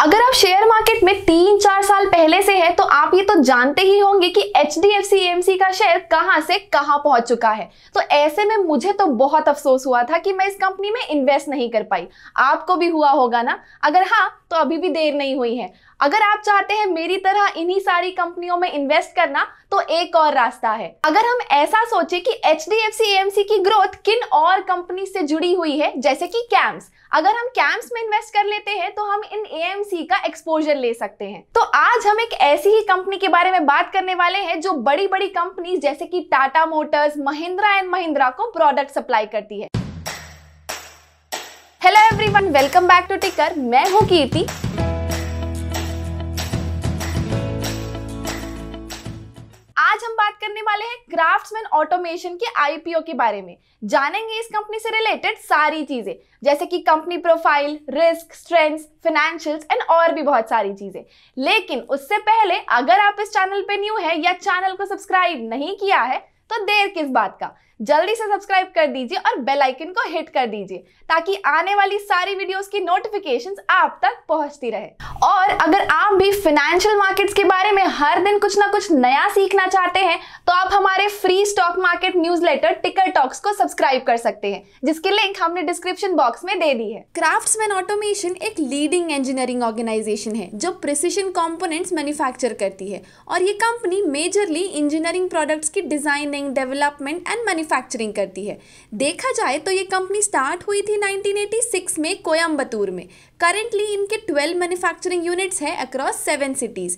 अगर आप share market में तीन चार साल पहले से हैं तो आप ये तो जानते ही होंगे कि H D F C M C का शेयर कहाँ से कहां पहुंच चुका है तो ऐसे में मुझे तो बहुत अफसोस हुआ था कि मैं इस कंपनी में इन्वेस्ट नहीं कर पाई आपको भी हुआ होगा ना अगर हाँ तो अभी भी देर नहीं हुई है अगर आप चाहते हैं मेरी तरह इन्हीं सारी कंपनियों में इन्वेस्ट करना तो एक और रास्ता है अगर हम ऐसा सोचे कि H D F C M C की ग्रोथ किन और कंपनी से जुड़ी हुई है जैसे कि कैम्स अगर हम कैम्स में इन्वेस्ट कर लेते हैं तो हम इन एएमसी का एक्सपोजर ले सकते हैं तो आज हम एक ऐसी ही कंपनी के बारे में बात करने वाले हैं जो बड़ी बड़ी कंपनी जैसे कि टाटा मोटर्स महिंद्रा एंड महिंद्रा को प्रोडक्ट सप्लाई करती है hello everyone welcome back to Ticker मैं हूँ कीर्ति आज हम बात करने वाले हैं क्राफ्ट्समैन ऑटोमेशन के आईपीओ के बारे में जानेंगे इस कंपनी से रिलेटेड सारी चीजें जैसे कि company profile risk strengths financials and और भी बहुत सारी चीजें लेकिन उससे पहले अगर आप इस चैनल पे न्यू है या चैनल को सब्सक्राइब नहीं किया है तो देर किस बात का जल्दी से सब्सक्राइब कर दीजिए और बेल आइकन को हिट कर दीजिए ताकि आने वाली सारी वीडियोस की नोटिफिकेशंस आप तक पहुंचती रहे और अगर आप भी फाइनेंशियल मार्केट्स के बारे में हर दिन कुछ ना कुछ नया सीखना चाहते हैं तो आप हमारे free stock market newsletter Ticker Talks को सब्सक्राइब कर सकते हैं जिसकी लिंक हमने डिस्क्रिप्शन बॉक्स में दे दी है क्राफ्ट ऑटोमेशन एक लीडिंग इंजीनियरिंग ऑर्गेनाइजेशन है जो प्रिसिशन कॉम्पोनेंट्स मैन्युफैक्चर करती है और ये कंपनी मेजरली इंजीनियरिंग प्रोडक्ट्स की designing development and manufacture manufacturing करती है देखा जाए तो ये कंपनी स्टार्ट हुई थी 1986 में कोयम्बतूर में करंटली इनके 12 मैन्युफैक्चरिंग यूनिट्स हैं अक्रॉस सेवन सिटीज़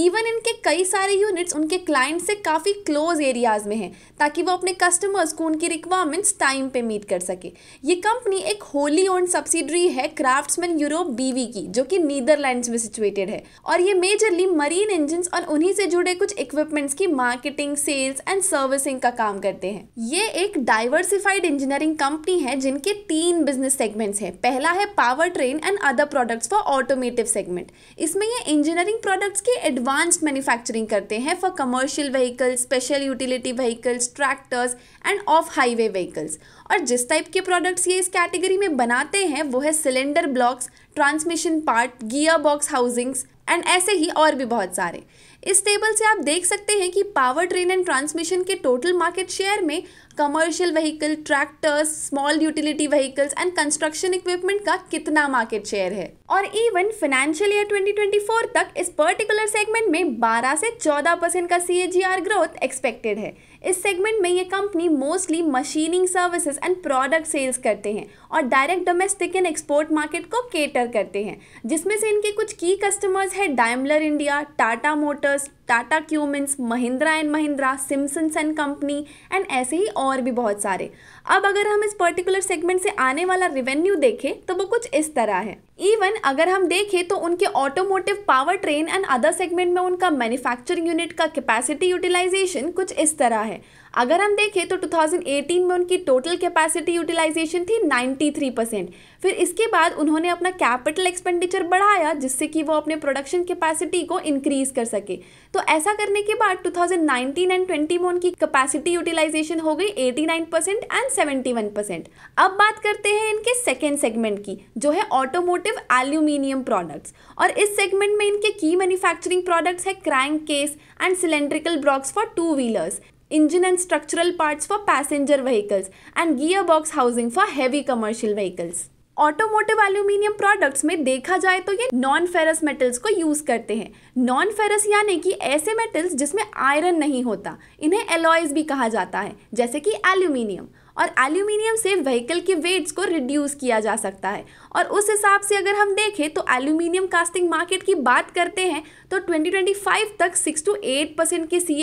इवन इनके कई सारे यूनिट्स उनके क्लाइंट से काफ़ी क्लोज एरियाज़ में हैं ताकि वो अपने कस्टमर्स को उनकी रिक्वायरमेंट्स टाइम पे मीट कर सके ये कंपनी एक होली ओन सब्सिडरी है क्राफ्ट्समैन यूरोप बीवी की जो कि नीदरलैंड्स में सिचुएटेड है और ये मेजरली मरीन इंजन और उन्हीं से जुड़े कुछ इक्विपमेंट्स की मार्केटिंग सेल्स एंड सर्विसिंग का काम करते हैं ये एक डाइवर्सिफाइड इंजीनियरिंग कंपनी है जिनके तीन बिजनेस सेगमेंट्स हैं पहला है powertrain and other products for automotive segment इसमें ये इंजीनियरिंग प्रोडक्ट्स की एडवांस एडवांस्ड मैन्युफैक्चरिंग करते हैं for commercial vehicles special utility vehicles tractors and off highway vehicles और जिस टाइप के प्रोडक्ट्स ये इस कैटेगरी में बनाते हैं वो है cylinder blocks transmission part gearbox housings and ऐसे ही और भी बहुत सारे इस टेबल से आप देख सकते हैं कि पावर ट्रेन एंड ट्रांसमिशन के टोटल मार्केट शेयर में commercial vehicle tractors small utility vehicles and construction equipment का कितना मार्केट शेयर है और इवन फाइनेंशियल ईयर 2024 तक इस पर्टिकुलर सेगमेंट में 12 से 14 परसेंट का सी ग्रोथ एक्सपेक्टेड है इस सेगमेंट में ये company mostly machining services and product sales करते हैं और direct domestic and export market को केटर करते हैं जिसमें से इनके कुछ की कस्टमर्स है Daimler India Tata Motor Motors Tata Cummins Mahindra and Mahindra Simpsons and Company and ऐसे ही और भी बहुत सारे अब अगर हम इस पर्टिकुलर सेगमेंट से आने वाला रिवेन्यू देखें तो वो कुछ इस तरह है इवन अगर हम देखें तो उनके automotive powertrain and other segment में उनका मैन्युफैक्चरिंग यूनिट का कैपेसिटी यूटिलाइजेशन कुछ इस तरह है अगर हम देखें तो 2018 में उनकी टोटल कैपेसिटी यूटिलाइजेशन थी 93 परसेंट फिर इसके बाद उन्होंने अपना कैपिटल एक्सपेंडिचर बढ़ाया जिससे कि वो अपने प्रोडक्शन कैपेसिटी को इंक्रीज कर सके तो ऐसा करने के बाद 2019 एंड 20 में उनकी कैपेसिटी यूटिलाइजेशन हो गई 89 परसेंट एंड 71 परसेंट अब बात करते हैं इनके सेकेंड सेगमेंट की जो है ऑटोमोटिव एल्यूमिनियम प्रोडक्ट्स और इस सेगमेंट में इनके की मैन्युफैक्चरिंग प्रोडक्ट्स है crankcase and cylindrical blocks for two wheelers engine and structural parts for passenger vehicles, and gearbox housing for heavy commercial vehicles. Automotive aluminium products में देखा जाए तो ये नॉन फेरस मेटल्स को यूज करते हैं non ferrous यानी कि ऐसे मेटल्स जिसमें आयरन नहीं होता इन्हें एलॉयज भी कहा जाता है जैसे कि एल्यूमिनियम और एल्यूमिनियम से व्हीकल के वेट्स को रिड्यूस किया जा सकता है और उस हिसाब से अगर हम देखें तो एल्यूमिनियम कास्टिंग मार्केट की बात करते हैं तो 2025 तक 6 टू 8 परसेंट के सी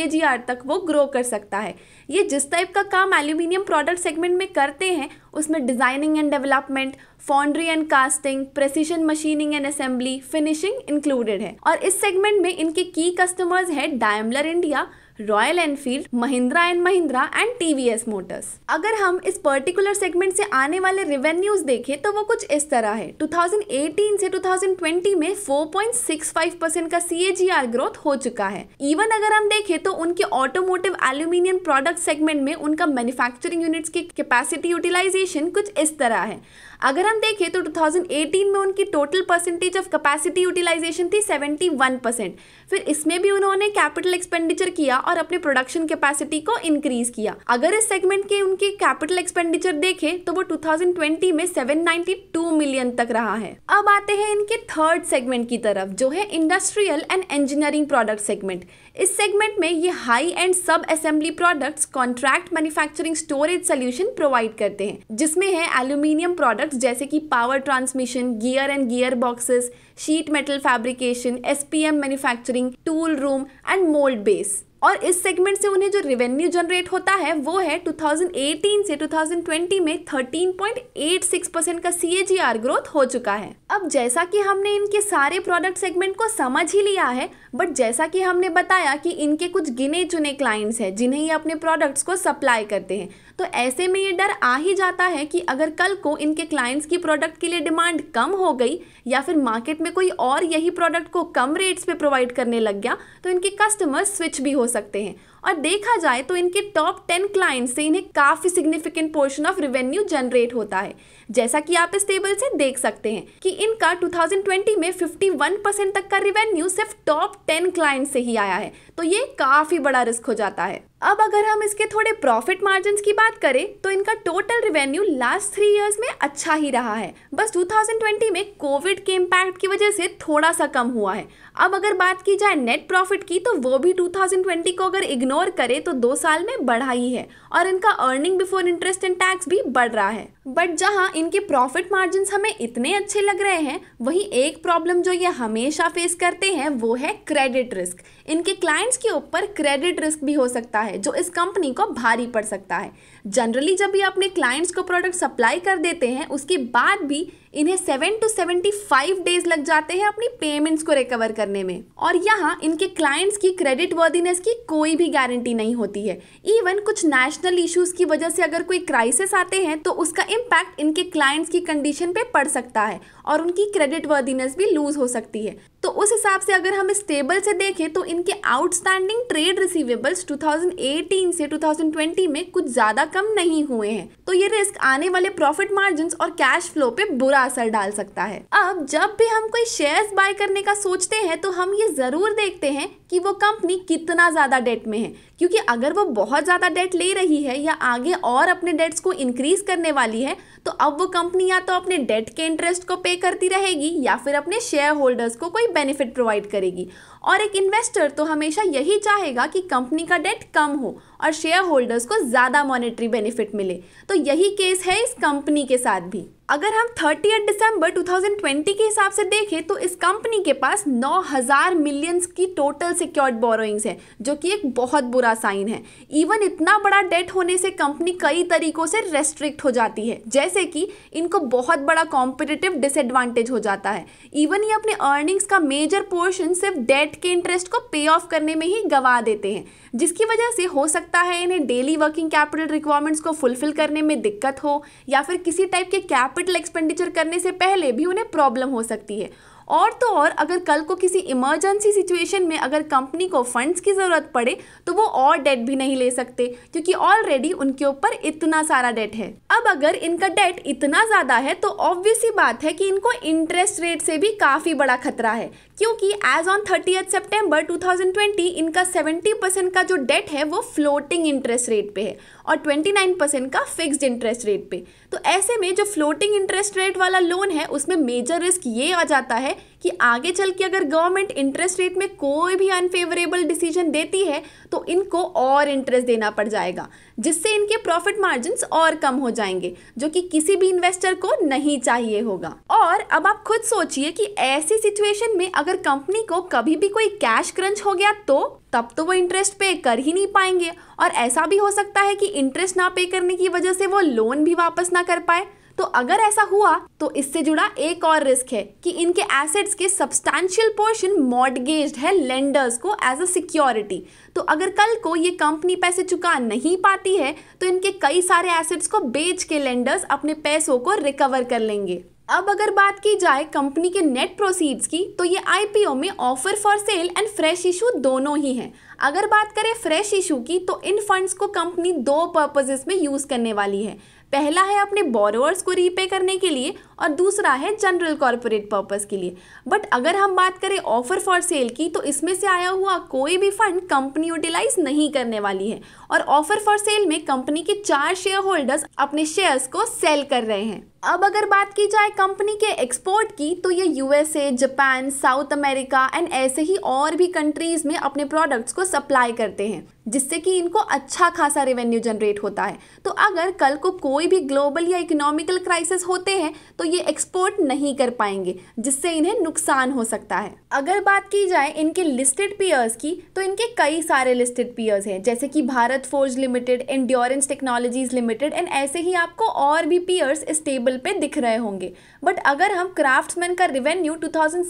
तक वो ग्रो कर सकता है ये जिस टाइप का काम एल्यूमिनियम प्रोडक्ट सेगमेंट में करते हैं उसमें designing and development foundry and casting precision machining and assembly finishing included है और इस सेगमेंट में इनके की कस्टमर्स हैं Daimler India Royal Enfield Mahindra and Mahindra and TVS Motors अगर हम इस पर्टिकुलर सेगमेंट से आने वाले रिवेन्यूज देखें तो वो कुछ इस तरह है 2018 से 2020 में 4.65 परसेंट का सी ग्रोथ हो चुका है इवन अगर हम देखें तो उनके ऑटोमोटिव एल्यूमिनियम प्रोडक्ट सेगमेंट में उनका मैन्युफैक्चरिंग यूनिट्स की कैपेसिटी यूटिलाइजेशन कुछ इस तरह है अगर हम देखें तो 2018 में उनकी total percentage of capacity utilisation थी 71 परसेंट फिर इसमें भी उन्होंने कैपिटल एक्सपेंडिचर किया और अपने प्रोडक्शन कैपेसिटी को इंक्रीज किया अगर इस सेगमेंट के उनके कैपिटल एक्सपेंडिचर देखें तो वो 2020 में 792 मिलियन तक रहा है अब आते हैं इनके थर्ड सेगमेंट की तरफ जो है industrial and engineering product segment इस सेगमेंट में ये high end sub assembly products contract manufacturing storage solution provide करते हैं जिसमें है एल्यूमिनियम प्रोडक्ट्स जैसे कि power transmission gear and gear boxes sheet metal fabrication SPM manufacturing tool room and mould base और इस सेगमेंट से उन्हें जो रेवेन्यू जनरेट होता है वो है 2018 से 2020 में 13.86 परसेंट का सी ग्रोथ हो चुका है अब जैसा कि हमने इनके सारे प्रोडक्ट सेगमेंट को समझ ही लिया है बट जैसा कि हमने बताया कि इनके कुछ गिने चुने क्लाइंट्स हैं जिन्हें ये अपने प्रोडक्ट्स को सप्लाई करते हैं तो ऐसे में ये डर आ ही जाता है कि अगर कल को इनके क्लाइंट्स की प्रोडक्ट के लिए डिमांड कम हो गई या फिर मार्केट में कोई और यही प्रोडक्ट को कम रेट्स पे प्रोवाइड करने लग गया तो इनके कस्टमर स्विच भी हो सकते हैं और देखा जाए तो इनके टॉप टेन क्लाइंट से इन्हें काफ़ी significant portion of revenue generate होता है जैसा कि आप इस टेबल से देख सकते हैं कि इनका 2020 में 51 परसेंट तक का रिवेन्यू सिर्फ टॉप टेन क्लाइंट से ही आया है तो ये काफ़ी बड़ा रिस्क हो जाता है अब अगर हम इसके थोड़े प्रॉफिट मार्जिन की बात करें तो इनका total revenue last three years में अच्छा ही रहा है बस 2020 में कोविड के इम्पैक्ट की वजह से थोड़ा सा कम हुआ है अब अगर बात की जाए नेट प्रॉफिट की तो वो भी 2020 को अगर इग्नोर इग्नोर करें तो दो साल में बढ़ा ही है और इनका earning before interest and tax भी बढ़ रहा है बट जहाँ इनके प्रॉफिट मार्जिन हमें इतने अच्छे लग रहे हैं वहीं एक प्रॉब्लम जो ये हमेशा फेस करते हैं वो है क्रेडिट रिस्क इनके क्लाइंट्स के ऊपर क्रेडिट रिस्क भी हो सकता है जो इस कंपनी को भारी पड़ सकता है जनरली जब ये अपने क्लाइंट्स को प्रोडक्ट सप्लाई कर देते हैं उसके बाद भी इन्हें seven to seventy five days लग जाते हैं अपनी पेमेंट्स को रिकवर करने में और यहाँ इनके क्लाइंट्स की क्रेडिट वर्दीनेस की कोई भी गारंटी नहीं होती है इवन कुछ नेशनल इश्यूज की वजह से अगर कोई क्राइसिस आते हैं तो उसका इम्पैक्ट इनके क्लाइंट्स की कंडीशन पे पड़ सकता है और उनकी क्रेडिट वर्दीनेस भी लूज़ हो सकती है तो उस हिसाब से अगर हम इस टेबल से देखें तो इनके आउटस्टैंडिंग ट्रेड रिसीवेबल्स 2018 से 2020 में कुछ ज़्यादा कम नहीं हुए हैं तो ये रिस्क आने वाले प्रॉफिट मार्जिन और कैश फ्लो पे बुरा असर डाल सकता है अब जब भी हम कोई शेयर्स बाय करने का सोचते हैं तो हम ये ज़रूर देखते हैं कि वो कंपनी कितना ज़्यादा डेट में है क्योंकि अगर वो बहुत ज़्यादा डेट ले रही है या आगे और अपने डेट्स को इंक्रीज करने वाली है तो अब वो कंपनी या तो अपने डेट के इंटरेस्ट को पे करती रहेगी या फिर अपने शेयर होल्डर्स को कोई बेनिफिट प्रोवाइड करेगी और एक इन्वेस्टर तो हमेशा यही चाहेगा कि कंपनी का डेट कम हो और शेयर होल्डर्स को ज़्यादा मॉनेटरी बेनिफिट मिले तो यही केस है इस कंपनी के साथ भी अगर हम 30 दिसंबर 2020 के हिसाब से देखें तो इस कंपनी के पास 9000 मिलियंस की टोटल सिक्योर्ड बोरोइंग्स है जो कि एक बहुत बुरा साइन है इवन इतना बड़ा डेट होने से कंपनी कई तरीकों से रेस्ट्रिक्ट हो जाती है जैसे कि इनको बहुत बड़ा कॉम्पिटिटिव डिसएडवांटेज हो जाता है इवन ये अपने अर्निंग्स का मेजर पोर्शन सिर्फ डेट के इंटरेस्ट को पे ऑफ करने में ही गंवा देते हैं जिसकी वजह से हो सकता है इन्हें डेली वर्किंग कैपिटल रिक्वायरमेंट्स को फुलफिल करने में दिक्कत हो या फिर किसी टाइप के कैपिटल कैपिटल एक्सपेंडिचर करने से पहले भी उन्हें प्रॉब्लम हो सकती है और तो और अगर कल को किसी इमरजेंसी सिचुएशन में अगर कंपनी को फंड्स की ज़रूरत पड़े तो वो और डेट भी नहीं ले सकते क्योंकि ऑलरेडी उनके ऊपर इतना सारा डेट है अब अगर इनका डेट इतना ज़्यादा है तो ऑब्वियस ही बात है कि इनको इंटरेस्ट रेट से भी काफ़ी बड़ा खतरा है क्योंकि एज ऑन थर्टी सितंबर 2020 इनका 70 परसेंट का जो डेट है वो फ्लोटिंग इंटरेस्ट रेट पे है और 29 परसेंट का फिक्स्ड इंटरेस्ट रेट पे तो ऐसे में जो फ्लोटिंग इंटरेस्ट रेट वाला लोन है उसमें मेजर रिस्क ये आ जाता है कि आगे चल के अगर गवर्नमेंट इंटरेस्ट रेट में कोई भी अनफेवरेबल डिसीजन देती है तो इनको और इंटरेस्ट देना पड़ जाएगा जिससे इनके प्रॉफिट मार्जिन और कम हो जाएंगे जो कि किसी भी इन्वेस्टर को नहीं चाहिए होगा और अब आप खुद सोचिए कि ऐसी सिचुएशन में अगर कंपनी को कभी भी कोई कैश क्रंच हो गया तो तब तो वो इंटरेस्ट पे कर ही नहीं पाएंगे और ऐसा भी हो सकता है कि इंटरेस्ट ना पे करने की वजह से वो लोन भी वापस ना कर पाए तो अगर ऐसा हुआ तो इससे जुड़ा एक और रिस्क है कि इनके एसेट्स के सब्सटैंशियल पोर्शन मॉडगेज है लेंडर्स को एज अ सिक्योरिटी तो अगर कल को ये कंपनी पैसे चुका नहीं पाती है तो इनके कई सारे एसेट्स को बेच के लेंडर्स अपने पैसों को रिकवर कर लेंगे अब अगर बात की जाए कंपनी के नेट प्रोसीड्स की तो ये आईपीओ में offer for sale and fresh issue दोनों ही हैं अगर बात करें फ्रेश इशू की तो इन फंड्स को कंपनी दो पर्पजेस में यूज़ करने वाली है पहला है अपने बोरोअर्स को रीपे करने के लिए और दूसरा है जनरल कॉरपोरेट पर्पज़ के लिए बट अगर हम बात करें ऑफर फॉर सेल की तो इसमें से आया हुआ कोई भी फंड कंपनी यूटिलाइज नहीं करने वाली है और ऑफर फॉर सेल में कंपनी के चार शेयर होल्डर्स अपने शेयर्स को सेल कर रहे हैं अब अगर बात की जाए कंपनी के एक्सपोर्ट की तो ये USA Japan South America and ऐसे ही और भी कंट्रीज में अपने प्रोडक्ट्स को सप्लाई करते हैं जिससे कि इनको अच्छा खासा रेवेन्यू जनरेट होता है तो अगर कल को कोई भी ग्लोबल या इकोनॉमिकल क्राइसिस होते हैं तो ये एक्सपोर्ट नहीं कर पाएंगे जिससे इन्हें नुकसान हो सकता है अगर बात की जाए इनके लिस्टेड पीयर्स की तो इनके कई सारे लिस्टेड पीयर्स हैं जैसे कि Bharat Forge Limited Endurance Technologies Limited and ऐसे ही आपको और भी पीयर्स स्टेबल टेबल पे दिख रहे होंगे बट अगर हम क्राफ्ट्समैन का रिवेन्यू 2016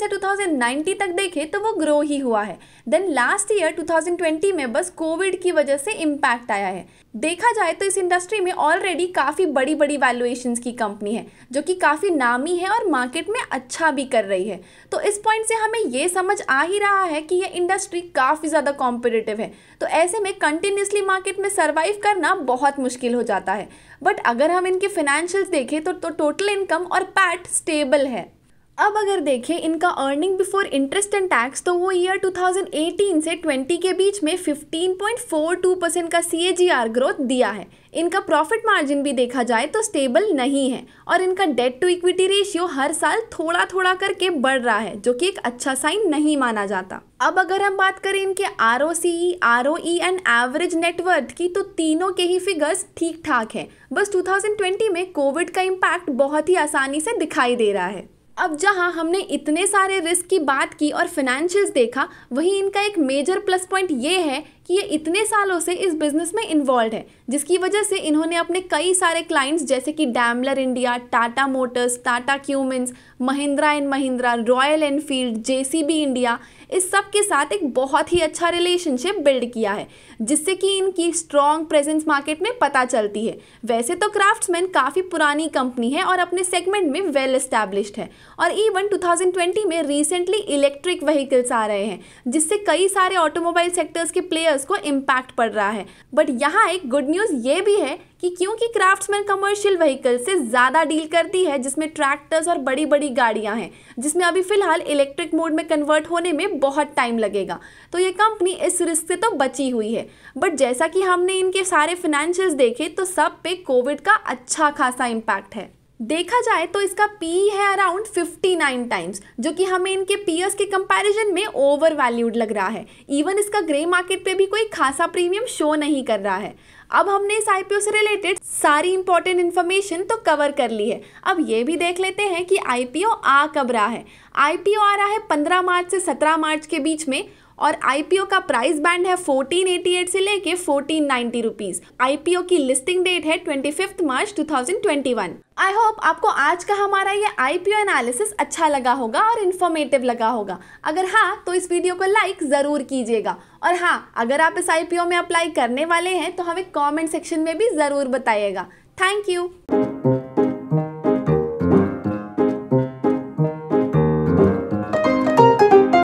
से 2090 तक देखें तो वो ग्रो ही हुआ है देन लास्ट ईयर 2020 में बस कोविड की वजह से इम्पैक्ट आया है देखा जाए तो इस इंडस्ट्री में ऑलरेडी काफ़ी बड़ी बड़ी वैल्यूएशन की कंपनी है जो कि काफ़ी नामी है और मार्केट में अच्छा भी कर रही है तो इस पॉइंट से हमें ये समझ आ ही रहा है कि यह इंडस्ट्री काफ़ी ज़्यादा कॉम्पिटेटिव है तो ऐसे में कंटिन्यूसली मार्केट में सर्वाइव करना बहुत मुश्किल हो जाता है बट अगर हम इनके फाइनेंशियल देखें तो, तो टोटल इनकम और पैट स्टेबल है अब अगर देखें इनका earning before interest and tax तो वो ईयर 2018 से 20 के बीच में 15.42 परसेंट का सी ग्रोथ दिया है इनका प्रॉफिट मार्जिन भी देखा जाए तो स्टेबल नहीं है और इनका डेट टू इक्विटी रेशियो हर साल थोड़ा थोड़ा करके बढ़ रहा है जो कि एक अच्छा साइन नहीं माना जाता अब अगर हम बात करें इनके R O C R O E and average net worth की तो तीनों के ही फिगर्स ठीक ठाक है बस 2020 में कोविड का इम्पैक्ट बहुत ही आसानी से दिखाई दे रहा है अब जहां हमने इतने सारे रिस्क की बात की और फिनेंशियल्स देखा वहीं इनका एक मेजर प्लस पॉइंट ये है कि ये इतने सालों से इस बिज़नेस में इन्वॉल्व है जिसकी वजह से इन्होंने अपने कई सारे क्लाइंट्स जैसे कि Daimler India Tata Motors Tata Cummins Mahindra and Mahindra Royal Enfield J India इस सब के साथ एक बहुत ही अच्छा रिलेशनशिप बिल्ड किया है जिससे कि इनकी स्ट्रॉन्ग प्रेजेंस मार्केट में पता चलती है वैसे तो क्राफ्ट्समैन काफ़ी पुरानी कंपनी है और अपने सेगमेंट में वेल इस्टेब्लिश्ड है और इवन 2020 में रिसेंटली इलेक्ट्रिक व्हीकल्स आ रहे हैं जिससे कई सारे ऑटोमोबाइल सेक्टर्स के प्लेयर्स बिजनेस को इम्पैक्ट पड़ रहा है बट यहाँ एक गुड न्यूज़ ये भी है कि क्योंकि क्राफ्ट्समैन कमर्शियल व्हीकल से ज़्यादा डील करती है जिसमें ट्रैक्टर्स और बड़ी बड़ी गाड़ियाँ हैं जिसमें अभी फ़िलहाल इलेक्ट्रिक मोड में कन्वर्ट होने में बहुत टाइम लगेगा तो ये कंपनी इस रिस्क से तो बची हुई है बट जैसा कि हमने इनके सारे फिनेंशियल्स देखे तो सब पे कोविड का अच्छा खासा इम्पैक्ट है देखा जाए तो इसका पी है अराउंड 59 टाइम्स जो कि हमें इनके पीयर्स के कंपैरिजन में ओवर वैल्यूड लग रहा है इवन इसका ग्रे मार्केट पे भी कोई खासा प्रीमियम शो नहीं कर रहा है अब हमने इस आईपीओ से रिलेटेड सारी इंपॉर्टेंट इन्फॉर्मेशन तो कवर कर ली है अब ये भी देख लेते हैं कि आईपीओ आ कब रहा है आईपीओ आ रहा है 15 मार्च से 17 मार्च के बीच में और आईपीओ का प्राइस बैंड है 1488 से लेके 1490 रुपीस आईपीओ की लिस्टिंग डेट है 25 मार्च 2021 आई होप आपको आज का हमारा ये आईपीओ एनालिसिस अच्छा लगा होगा और इन्फॉर्मेटिव लगा होगा अगर हाँ तो इस वीडियो को लाइक ज़रूर कीजिएगा और हाँ अगर आप इस ओ में अप्लाई करने वाले हैं तो हमें कमेंट सेक्शन में भी ज़रूर बताइएगा थैंक यू